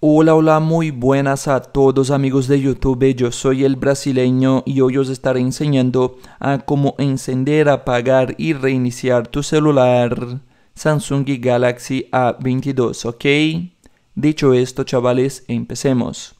Hola, hola, muy buenas a todos amigos de YouTube, yo soy el brasileño y hoy os estaré enseñando a cómo encender, apagar y reiniciar tu celular Samsung Galaxy A22, ¿ok? Dicho esto chavales, empecemos.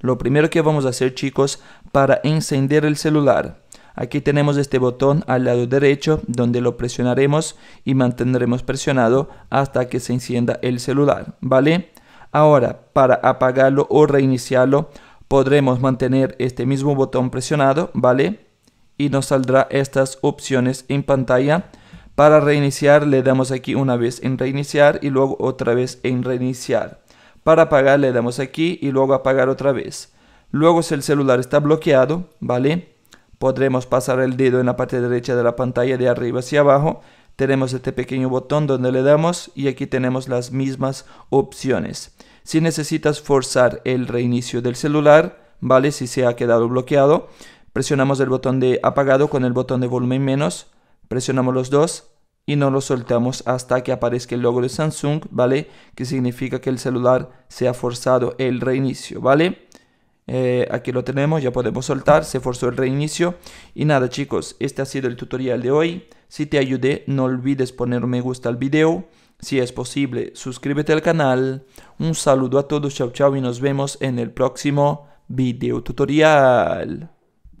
Lo primero que vamos a hacer chicos para encender el celular. Aquí tenemos este botón al lado derecho donde lo presionaremos y mantendremos presionado hasta que se encienda el celular, ¿vale? Ahora, para apagarlo o reiniciarlo, podremos mantener este mismo botón presionado, ¿vale? Y nos saldrá estas opciones en pantalla. Para reiniciar le damos aquí una vez en reiniciar y luego otra vez en reiniciar. Para apagar le damos aquí y luego apagar otra vez. Luego si el celular está bloqueado, ¿vale? Podremos pasar el dedo en la parte derecha de la pantalla de arriba hacia abajo tenemos este pequeño botón donde le damos y aquí tenemos las mismas opciones. Si necesitas forzar el reinicio del celular, ¿vale? Si se ha quedado bloqueado, presionamos el botón de apagado con el botón de volumen menos, presionamos los dos y no lo soltamos hasta que aparezca el logo de Samsung, ¿vale? Que significa que el celular se ha forzado el reinicio, ¿vale? Eh, aquí lo tenemos, ya podemos soltar, se forzó el reinicio. Y nada chicos, este ha sido el tutorial de hoy. Si te ayudé, no olvides poner me gusta al video. Si es posible, suscríbete al canal. Un saludo a todos, chao chao y nos vemos en el próximo video tutorial.